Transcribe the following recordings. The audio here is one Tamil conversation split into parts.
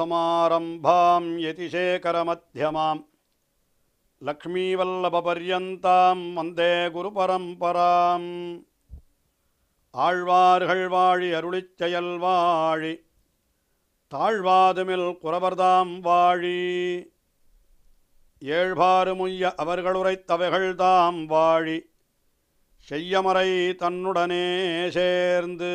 समारम्भां यतिशेखरमध्यमां வந்தே குரு பரம்பராம் ஆழ்வார்கள் வாழி அருளிச் செயல் வாழி தாழ்வாதுமில் குரவர்தாம் வாழி ஏழ்பாறுமுய்ய அவர்களுரைத்தவைகள் தாம் வாழி செய்யமறை தன்னுடனே சேர்ந்து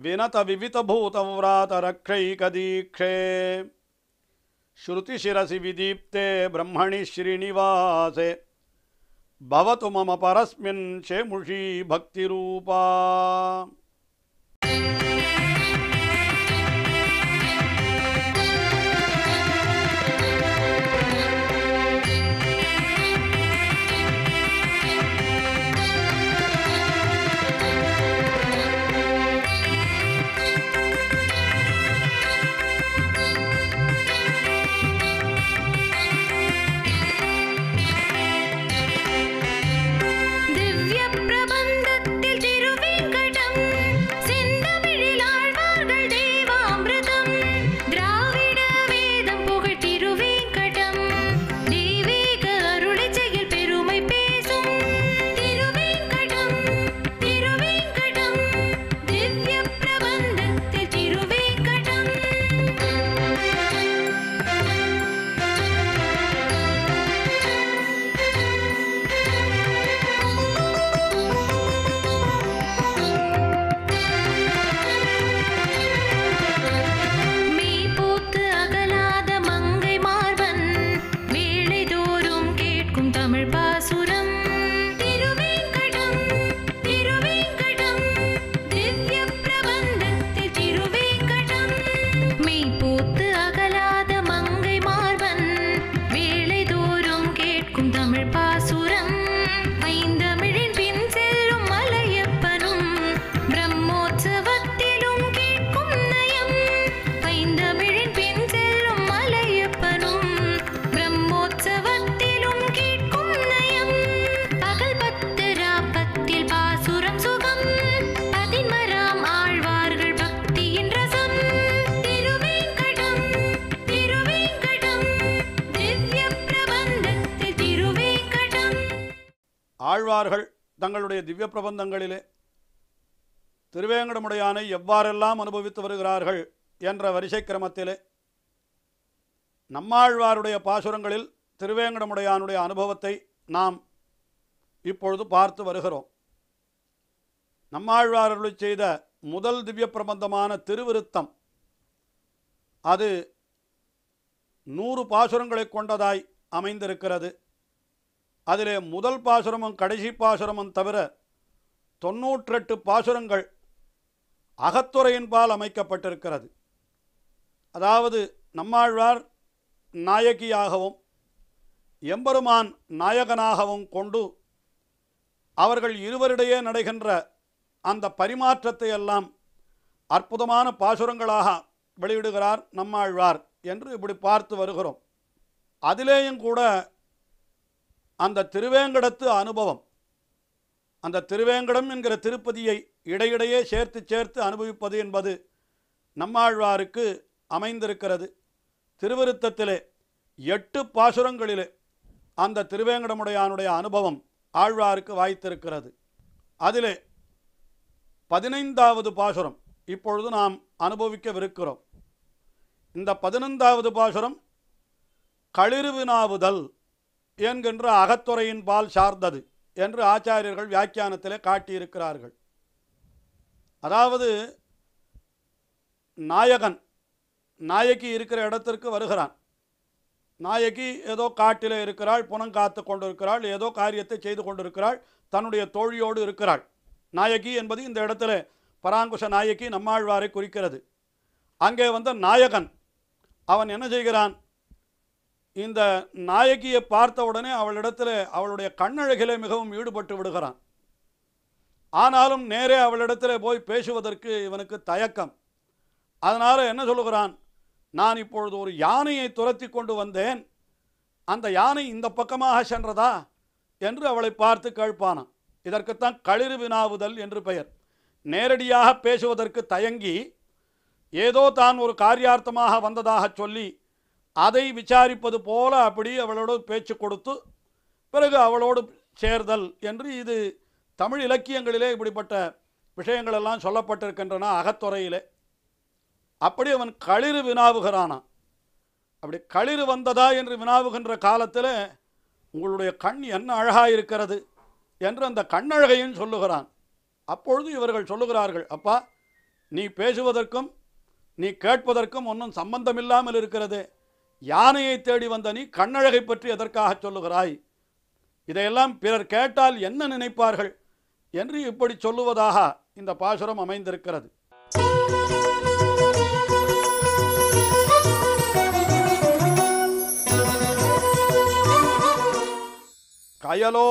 विनतविवितभूतव्रातरक्षैकदीक्षे श्रुतिशिरसि विदीप्ते ब्रह्मणि श्रीनिवासे भवतु मम परस्मिन् शेमुषी भक्तिरूपा ஆழ்வார்கள் தங்களுடைய திவ்ய பிரபந்தங்களிலே திருவேங்கடமுடையானை எவ்வாறெல்லாம் அனுபவித்து வருகிறார்கள் என்ற வரிசை கிரமத்திலே நம்மாழ்வாருடைய பாசுரங்களில் திருவேங்கடமுடையானுடைய அனுபவத்தை நாம் இப்பொழுது பார்த்து வருகிறோம் நம்மாழ்வாரருள் செய்த முதல் திவ்ய பிரபந்தமான திருவிருத்தம் அது நூறு பாசுரங்களை கொண்டதாய் அமைந்திருக்கிறது அதில் முதல் பாசுரமும் கடைசி பாசுரமும் தவிர தொன்னூற்றெட்டு பாசுரங்கள் அகத்துறையின்பால் அமைக்கப்பட்டிருக்கிறது அதாவது நம்மாழ்வார் நாயகியாகவும் எம்பெருமான் நாயகனாகவும் கொண்டு அவர்கள் இருவரிடையே நடைகின்ற அந்த பரிமாற்றத்தை எல்லாம் அற்புதமான பாசுரங்களாக வெளியிடுகிறார் நம்மாழ்வார் என்று இப்படி பார்த்து வருகிறோம் அதிலேயும் கூட அந்த திருவேங்கடத்து அனுபவம் அந்த திருவேங்கடம் என்கிற திருப்பதியை இடையிடையே சேர்த்து சேர்த்து அனுபவிப்பது என்பது நம்மாழ்வாருக்கு அமைந்திருக்கிறது திருவிருத்தத்திலே எட்டு பாசுரங்களிலே அந்த திருவேங்கடமுடையானுடைய அனுபவம் ஆழ்வாருக்கு வாய்த்திருக்கிறது அதிலே பதினைந்தாவது பாசுரம் இப்பொழுது நாம் அனுபவிக்கவிருக்கிறோம் இந்த பதினைந்தாவது பாசுரம் களிர்வினாவுதல் என்கின்ற அகத்துறையின் பால் சார்ந்தது என்று ஆச்சாரியர்கள் வியாக்கியானத்தில் காட்டியிருக்கிறார்கள் அதாவது நாயகன் நாயகி இருக்கிற இடத்திற்கு வருகிறான் நாயகி ஏதோ காட்டில் இருக்கிறாள் புனங்காத்து கொண்டிருக்கிறாள் ஏதோ காரியத்தை செய்து கொண்டிருக்கிறாள் தன்னுடைய தோழியோடு இருக்கிறாள் நாயகி என்பது இந்த இடத்துல பராங்குஷ நாயகி நம்மாழ்வாரை குறிக்கிறது அங்கே வந்த நாயகன் அவன் என்ன செய்கிறான் இந்த நாயகியை பார்த்த உடனே அவளிடத்தில் அவளுடைய கண்ணழகிலே மிகவும் ஈடுபட்டு விடுகிறான் ஆனாலும் நேரே அவளிடத்தில் போய் பேசுவதற்கு இவனுக்கு தயக்கம் அதனால் என்ன சொல்லுகிறான் நான் இப்பொழுது ஒரு யானையை துரத்தி கொண்டு வந்தேன் அந்த யானை இந்த பக்கமாக சென்றதா என்று அவளை பார்த்து கேட்பானான் இதற்குத்தான் களிறு வினாவுதல் என்று பெயர் நேரடியாக பேசுவதற்கு தயங்கி ஏதோ தான் ஒரு காரியார்த்தமாக வந்ததாக சொல்லி அதை விசாரிப்பது போல அப்படி அவளோடு பேச்சு கொடுத்து பிறகு அவளோடு சேர்தல் என்று இது தமிழ் இலக்கியங்களிலே இப்படிப்பட்ட விஷயங்களெல்லாம் சொல்லப்பட்டிருக்கின்றன அகத்துறையிலே அப்படி அவன் களிறு வினாவுகிறானான் அப்படி களிறு வந்ததா என்று வினாவுகின்ற காலத்தில் உங்களுடைய கண் என்ன அழகாக இருக்கிறது என்று அந்த கண்ணழகையும் சொல்லுகிறான் அப்பொழுது இவர்கள் சொல்லுகிறார்கள் அப்பா நீ பேசுவதற்கும் நீ கேட்பதற்கும் ஒன்றும் சம்பந்தமில்லாமல் இருக்கிறது யானையை தேடி வந்த நீ கண்ணழகை பற்றி எதற்காக சொல்லுகிறாய் இதையெல்லாம் பிறர் கேட்டால் என்ன நினைப்பார்கள் என்று இப்படி சொல்லுவதாக இந்த பாசுரம் அமைந்திருக்கிறது கயலோ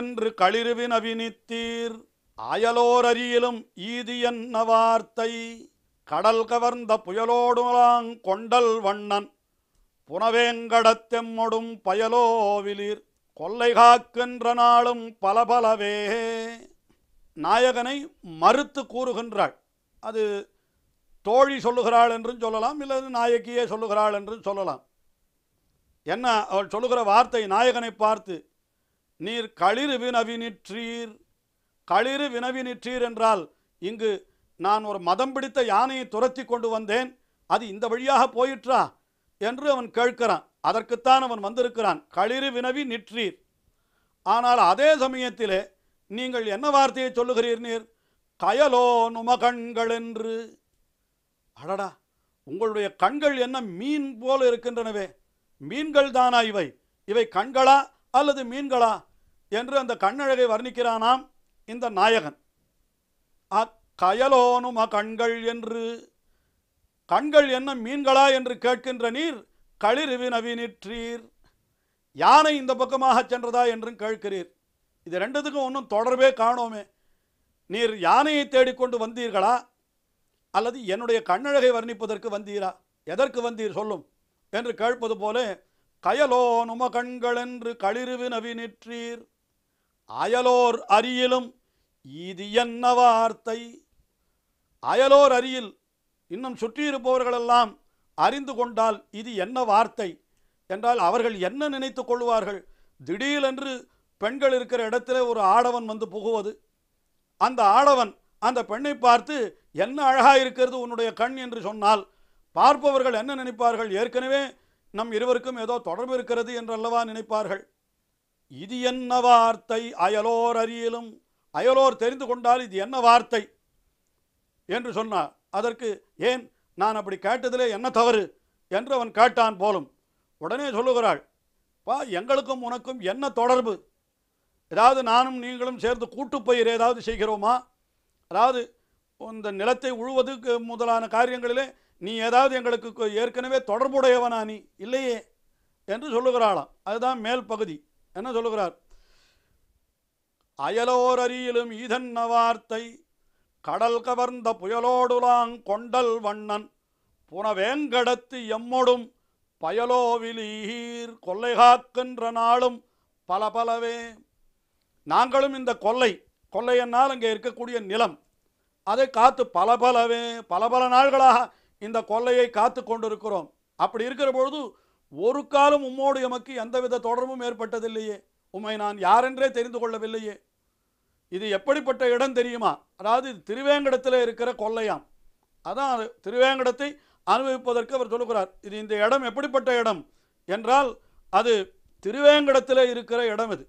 என்று களிருவின் நவினித்தீர் அயலோரரியிலும் ஈதி என்ன வார்த்தை கடல் கவர்ந்த புயலோடுலாங் கொண்டல் வண்ணன் புனவேங்கடத்தெம்மொடும் பயலோவிலிர் கொல்லை காக்கின்ற நாளும் பல பலவே நாயகனை மறுத்து கூறுகின்றாள் அது தோழி சொல்லுகிறாள் என்றும் சொல்லலாம் இல்லை நாயகியே சொல்லுகிறாள் என்றும் சொல்லலாம் என்ன அவள் சொல்லுகிற வார்த்தை நாயகனை பார்த்து நீர் களிறு வினவினிற்றீர் களிறு வினவினிற்றீர் என்றால் இங்கு நான் ஒரு மதம் பிடித்த யானையை துரத்தி கொண்டு வந்தேன் அது இந்த வழியாக போயிற்றா என்று அவன் கேட்கிறான் அதற்குத்தான் அவன் வந்திருக்கிறான் களிறு வினவி நிற்றீர் ஆனால் அதே சமயத்திலே நீங்கள் என்ன வார்த்தையை சொல்லுகிறீர் நீர் கயலோ நுமகண்கள் என்று அடடா உங்களுடைய கண்கள் என்ன மீன் போல இருக்கின்றனவே மீன்கள் தானா இவை இவை கண்களா அல்லது மீன்களா என்று அந்த கண்ணழகை வர்ணிக்கிறானாம் இந்த நாயகன் கயலோனும் கண்கள் என்று கண்கள் என்ன மீன்களா என்று கேட்கின்ற நீர் களிறிவி நவீனிற்றீர் யானை இந்த பக்கமாக சென்றதா என்றும் கேட்கிறீர் இது ரெண்டுத்துக்கும் ஒன்றும் தொடர்பே காணோமே நீர் யானையை தேடிக்கொண்டு வந்தீர்களா அல்லது என்னுடைய கண்ணழகை வர்ணிப்பதற்கு வந்தீரா எதற்கு வந்தீர் சொல்லும் என்று கேட்பது போல கயலோ நும கண்கள் என்று களிறுவி நவீனிற்றீர் அயலோர் அரியிலும் இது என்ன வார்த்தை அயலோர் அரியில் இன்னும் சுற்றியிருப்பவர்களெல்லாம் அறிந்து கொண்டால் இது என்ன வார்த்தை என்றால் அவர்கள் என்ன நினைத்து கொள்வார்கள் திடீரென்று பெண்கள் இருக்கிற இடத்துல ஒரு ஆடவன் வந்து புகுவது அந்த ஆடவன் அந்த பெண்ணை பார்த்து என்ன அழகாக இருக்கிறது உன்னுடைய கண் என்று சொன்னால் பார்ப்பவர்கள் என்ன நினைப்பார்கள் ஏற்கனவே நம் இருவருக்கும் ஏதோ தொடர்பு இருக்கிறது என்றல்லவா நினைப்பார்கள் இது என்ன வார்த்தை அயலோர் அறியலும் அயலோர் தெரிந்து கொண்டால் இது என்ன வார்த்தை என்று சொன்னார் அதற்கு ஏன் நான் அப்படி கேட்டதிலே என்ன தவறு என்று அவன் கேட்டான் போலும் உடனே சொல்லுகிறாள் பா எங்களுக்கும் உனக்கும் என்ன தொடர்பு ஏதாவது நானும் நீங்களும் சேர்ந்து கூட்டுப்பயிர் ஏதாவது செய்கிறோமா அதாவது இந்த நிலத்தை உழுவதுக்கு முதலான காரியங்களிலே நீ ஏதாவது எங்களுக்கு ஏற்கனவே தொடர்புடையவனா நீ இல்லையே என்று சொல்லுகிறாளாம் அதுதான் மேல் பகுதி என்ன சொல்லுகிறார் அறியிலும் இதன் வார்த்தை கடல் கவர்ந்த புயலோடுலாங் கொண்டல் வண்ணன் புனவேங்கடத்து எம்மொடும் பயலோவிலீர் கொள்ளை காக்கின்ற நாளும் பல பலவே நாங்களும் இந்த கொள்ளை கொள்ளை என்னால் அங்கே இருக்கக்கூடிய நிலம் அதை காத்து பல பலவே பல பல நாள்களாக இந்த கொள்ளையை காத்து கொண்டிருக்கிறோம் அப்படி இருக்கிற பொழுது ஒரு காலம் உம்மோடு எமக்கு எந்தவித தொடர்பும் ஏற்பட்டதில்லையே உம்மை நான் யாரென்றே தெரிந்து கொள்ளவில்லையே இது எப்படிப்பட்ட இடம் தெரியுமா அதாவது இது திருவேங்கடத்தில் இருக்கிற கொள்ளையாம் அதான் அது திருவேங்கடத்தை அனுபவிப்பதற்கு அவர் சொல்லுகிறார் இது இந்த இடம் எப்படிப்பட்ட இடம் என்றால் அது திருவேங்கடத்தில் இருக்கிற இடம் இது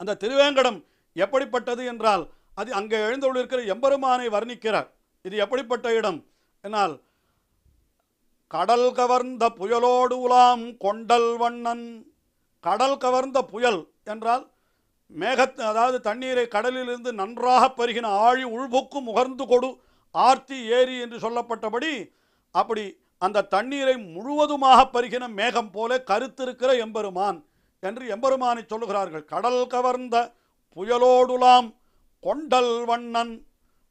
அந்த திருவேங்கடம் எப்படிப்பட்டது என்றால் அது அங்கே எழுந்துள்ளிருக்கிற எம்பெருமானை வர்ணிக்கிறார் இது எப்படிப்பட்ட இடம் என்னால் கடல் கவர்ந்த புயலோடு உலாம் கொண்டல் வண்ணன் கடல் கவர்ந்த புயல் என்றால் மேகத் அதாவது தண்ணீரை கடலிலிருந்து நன்றாக பருகின ஆழி உள்பொக்கு முகர்ந்து கொடு ஆர்த்தி ஏரி என்று சொல்லப்பட்டபடி அப்படி அந்த தண்ணீரை முழுவதுமாக பருகின மேகம் போல கருத்திருக்கிற எம்பெருமான் என்று எம்பெருமானை சொல்லுகிறார்கள் கடல் கவர்ந்த புயலோடுலாம் கொண்டல் வண்ணன்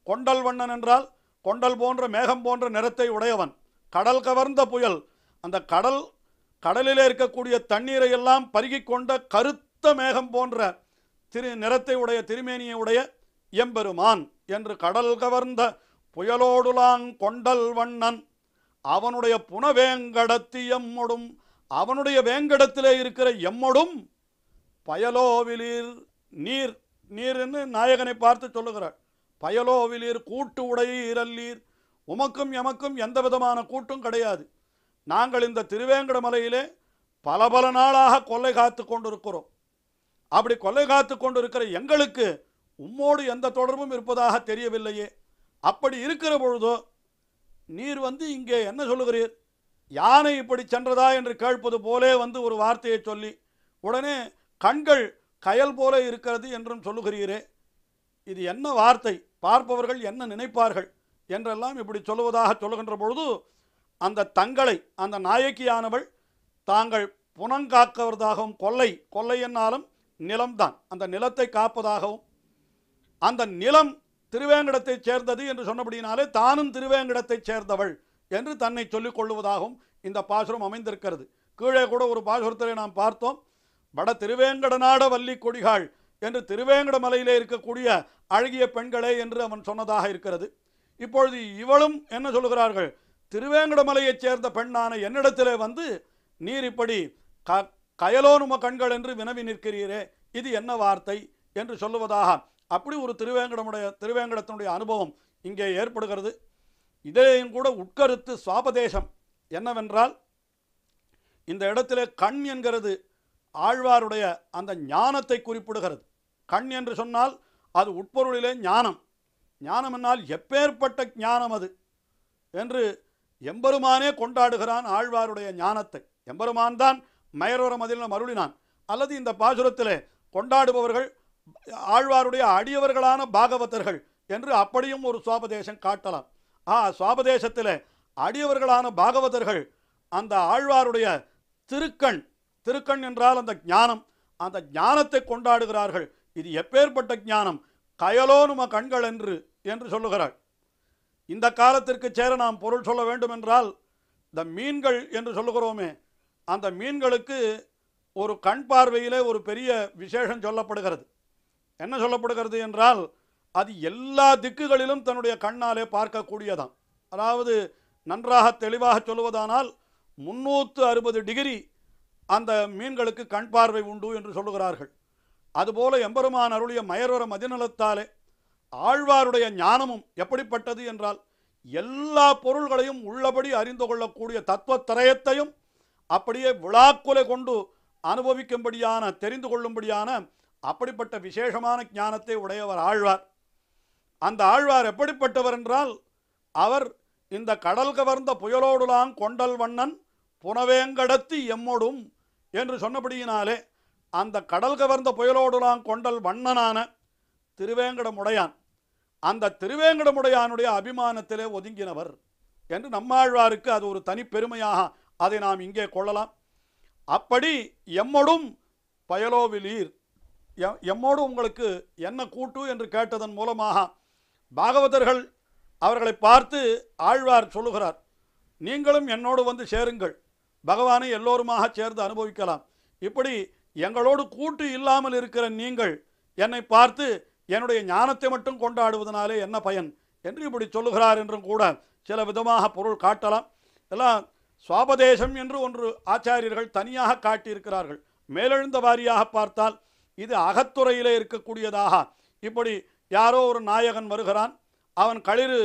கொண்டல் வண்ணன் என்றால் கொண்டல் போன்ற மேகம் போன்ற நிறத்தை உடையவன் கடல் கவர்ந்த புயல் அந்த கடல் கடலிலே இருக்கக்கூடிய தண்ணீரை எல்லாம் பருகி கொண்ட கருத்த மேகம் போன்ற திரு நிறத்தை உடைய திருமேனியை உடைய எம்பெருமான் என்று கடல் கவர்ந்த புயலோடுலாங் கொண்டல் வண்ணன் அவனுடைய புனவேங்கடத்தி எம்மொடும் அவனுடைய வேங்கடத்திலே இருக்கிற எம்மொடும் பயலோவிலீர் நீர் நீர்னு நாயகனை பார்த்து சொல்லுகிறார் பயலோவிலீர் கூட்டு உடையீரல்லீர் உமக்கும் எமக்கும் எந்த விதமான கூட்டும் கிடையாது நாங்கள் இந்த திருவேங்கட மலையிலே பல பல நாளாக கொள்ளை காத்து கொண்டிருக்கிறோம் அப்படி கொலை காத்து கொண்டு இருக்கிற எங்களுக்கு உம்மோடு எந்த தொடர்பும் இருப்பதாக தெரியவில்லையே அப்படி இருக்கிற பொழுதோ நீர் வந்து இங்கே என்ன சொல்லுகிறீர் யானை இப்படி சென்றதா என்று கேட்பது போலே வந்து ஒரு வார்த்தையை சொல்லி உடனே கண்கள் கயல் போல இருக்கிறது என்றும் சொல்லுகிறீரே இது என்ன வார்த்தை பார்ப்பவர்கள் என்ன நினைப்பார்கள் என்றெல்லாம் இப்படி சொல்லுவதாக சொல்லுகின்ற பொழுது அந்த தங்களை அந்த நாயக்கியானவள் தாங்கள் புனங்காக்கவர்தாகவும் கொள்ளை கொள்ளை என்னாலும் நிலம்தான் அந்த நிலத்தை காப்பதாகவும் அந்த நிலம் திருவேங்கடத்தைச் சேர்ந்தது என்று சொன்னபடினாலே தானும் திருவேங்கடத்தைச் சேர்ந்தவள் என்று தன்னை சொல்லிக் கொள்வதாகவும் இந்த பாசுரம் அமைந்திருக்கிறது கீழே கூட ஒரு பாசுரத்தை நாம் பார்த்தோம் வட திருவேங்கட நாட வள்ளி கொடிகாள் என்று திருவேங்கட மலையிலே இருக்கக்கூடிய அழகிய பெண்களே என்று அவன் சொன்னதாக இருக்கிறது இப்பொழுது இவளும் என்ன சொல்கிறார்கள் திருவேங்கட மலையைச் சேர்ந்த பெண்ணான என்னிடத்திலே வந்து நீர் இப்படி கயலோனும கண்கள் என்று வினவி நிற்கிறீரே இது என்ன வார்த்தை என்று சொல்லுவதாக அப்படி ஒரு திருவேங்கடமுடைய திருவேங்கடத்தினுடைய அனுபவம் இங்கே ஏற்படுகிறது இதையும் கூட உட்கருத்து சுவாபதேசம் என்னவென்றால் இந்த இடத்திலே கண் என்கிறது ஆழ்வாருடைய அந்த ஞானத்தை குறிப்பிடுகிறது கண் என்று சொன்னால் அது உட்பொருளிலே ஞானம் ஞானம் என்னால் எப்பேற்பட்ட ஞானம் அது என்று எம்பெருமானே கொண்டாடுகிறான் ஆழ்வாருடைய ஞானத்தை எம்பெருமான் தான் மயரோர மதில் மருளினான் அல்லது இந்த பாசுரத்தில் கொண்டாடுபவர்கள் ஆழ்வாருடைய அடியவர்களான பாகவதர்கள் என்று அப்படியும் ஒரு சுவாபதேசம் காட்டலாம் ஆ சுவாபதேசத்தில் அடியவர்களான பாகவதர்கள் அந்த ஆழ்வாருடைய திருக்கண் திருக்கண் என்றால் அந்த ஞானம் அந்த ஞானத்தை கொண்டாடுகிறார்கள் இது எப்பேற்பட்ட ஞானம் கயலோ கண்கள் என்று என்று சொல்லுகிறாள் இந்த காலத்திற்கு சேர நாம் பொருள் சொல்ல வேண்டும் என்றால் இந்த மீன்கள் என்று சொல்லுகிறோமே அந்த மீன்களுக்கு ஒரு கண் பார்வையிலே ஒரு பெரிய விசேஷம் சொல்லப்படுகிறது என்ன சொல்லப்படுகிறது என்றால் அது எல்லா திக்குகளிலும் தன்னுடைய கண்ணாலே பார்க்கக்கூடியதான் அதாவது நன்றாக தெளிவாக சொல்லுவதானால் முன்னூற்று அறுபது டிகிரி அந்த மீன்களுக்கு கண் பார்வை உண்டு என்று சொல்லுகிறார்கள் அதுபோல எம்பெருமான் அருளிய மயர்வர மதிநலத்தாலே ஆழ்வாருடைய ஞானமும் எப்படிப்பட்டது என்றால் எல்லா பொருள்களையும் உள்ளபடி அறிந்து கொள்ளக்கூடிய தத்துவ அப்படியே விழாக்குலை கொண்டு அனுபவிக்கும்படியான தெரிந்து கொள்ளும்படியான அப்படிப்பட்ட விசேஷமான ஞானத்தை உடையவர் ஆழ்வார் அந்த ஆழ்வார் எப்படிப்பட்டவர் என்றால் அவர் இந்த கடல் கவர்ந்த புயலோடுலாம் கொண்டல் வண்ணன் புனவேங்கடத்தி எம்மோடும் என்று சொன்னபடியினாலே அந்த கடல் கவர்ந்த புயலோடுலாம் கொண்டல் வண்ணனான திருவேங்கடமுடையான் அந்த திருவேங்கடமுடையானுடைய அபிமானத்திலே ஒதுங்கினவர் என்று நம்மாழ்வாருக்கு அது ஒரு தனிப்பெருமையாக அதை நாம் இங்கே கொள்ளலாம் அப்படி எம்மோடும் பயலோவிலீர் எம்மோடு உங்களுக்கு என்ன கூட்டு என்று கேட்டதன் மூலமாக பாகவதர்கள் அவர்களை பார்த்து ஆழ்வார் சொல்லுகிறார் நீங்களும் என்னோடு வந்து சேருங்கள் பகவானை எல்லோருமாக சேர்ந்து அனுபவிக்கலாம் இப்படி எங்களோடு கூட்டு இல்லாமல் இருக்கிற நீங்கள் என்னை பார்த்து என்னுடைய ஞானத்தை மட்டும் கொண்டாடுவதனாலே என்ன பயன் என்று இப்படி சொல்லுகிறார் என்றும் கூட சில விதமாக பொருள் காட்டலாம் எல்லாம் சுவாபதேசம் என்று ஒன்று ஆச்சாரியர்கள் தனியாக காட்டியிருக்கிறார்கள் மேலெழுந்த வாரியாக பார்த்தால் இது அகத்துறையிலே இருக்கக்கூடியதாக இப்படி யாரோ ஒரு நாயகன் வருகிறான் அவன் களிறு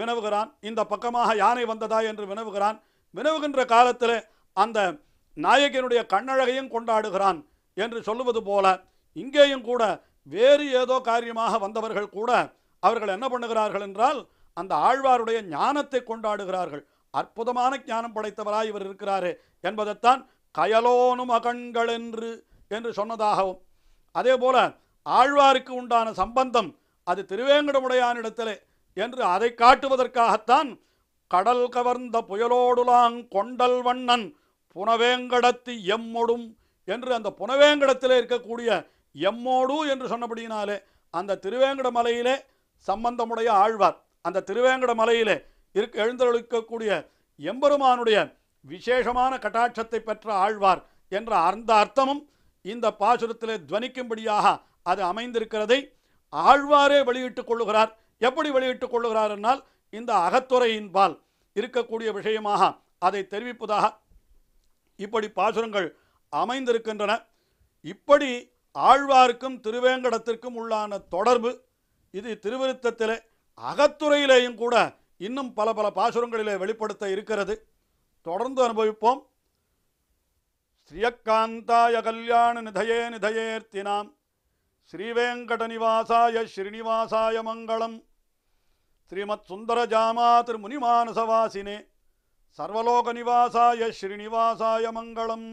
வினவுகிறான் இந்த பக்கமாக யானை வந்ததா என்று வினவுகிறான் வினவுகின்ற காலத்தில் அந்த நாயகனுடைய கண்ணழகையும் கொண்டாடுகிறான் என்று சொல்லுவது போல இங்கேயும் கூட வேறு ஏதோ காரியமாக வந்தவர்கள் கூட அவர்கள் என்ன பண்ணுகிறார்கள் என்றால் அந்த ஆழ்வாருடைய ஞானத்தை கொண்டாடுகிறார்கள் அற்புதமான ஞானம் படைத்தவராய் இவர் இருக்கிறாரு என்பதைத்தான் கயலோனும் மகன்கள் என்று என்று சொன்னதாகவும் அதே போல ஆழ்வாருக்கு உண்டான சம்பந்தம் அது திருவேங்கடமுடையானிடத்திலே என்று அதை காட்டுவதற்காகத்தான் கடல் கவர்ந்த புயலோடுலாங் கொண்டல் வண்ணன் புனவேங்கடத்து எம்மொடும் என்று அந்த புனவேங்கடத்தில் இருக்கக்கூடிய எம்மோடு என்று சொன்னபடியினாலே அந்த திருவேங்கட மலையிலே சம்பந்தமுடைய ஆழ்வார் அந்த திருவேங்கட மலையிலே இருக்க எழுந்தருளிக்கக்கூடிய எம்பெருமானுடைய விசேஷமான கட்டாட்சத்தை பெற்ற ஆழ்வார் என்ற அந்த அர்த்தமும் இந்த பாசுரத்திலே துவனிக்கும்படியாக அது அமைந்திருக்கிறதை ஆழ்வாரே வெளியிட்டுக் கொள்ளுகிறார் எப்படி வெளியிட்டுக் கொள்ளுகிறார் என்னால் இந்த அகத்துறையின்பால் இருக்கக்கூடிய விஷயமாக அதை தெரிவிப்பதாக இப்படி பாசுரங்கள் அமைந்திருக்கின்றன இப்படி ஆழ்வாருக்கும் திருவேங்கடத்திற்கும் உள்ளான தொடர்பு இது திருவிருத்தத்தில் அகத்துறையிலேயும் கூட இன்னும் பல பல பாசுரங்களிலே வெளிப்படுத்த இருக்கிறது தொடர்ந்து அனுபவிப்போம் ஸ்ரீயக்காந்தாய கல்யாண நிதயே நிதயேர்த்தினாம் ஸ்ரீவேங்கட நிவாசாய ஸ்ரீனிவாசாய மங்களம் ஸ்ரீமத் சுந்தர ஜாமா திரு முனிமானசவாசினே சர்வலோக நிவாசாய ஸ்ரீனிவாசாய மங்களம்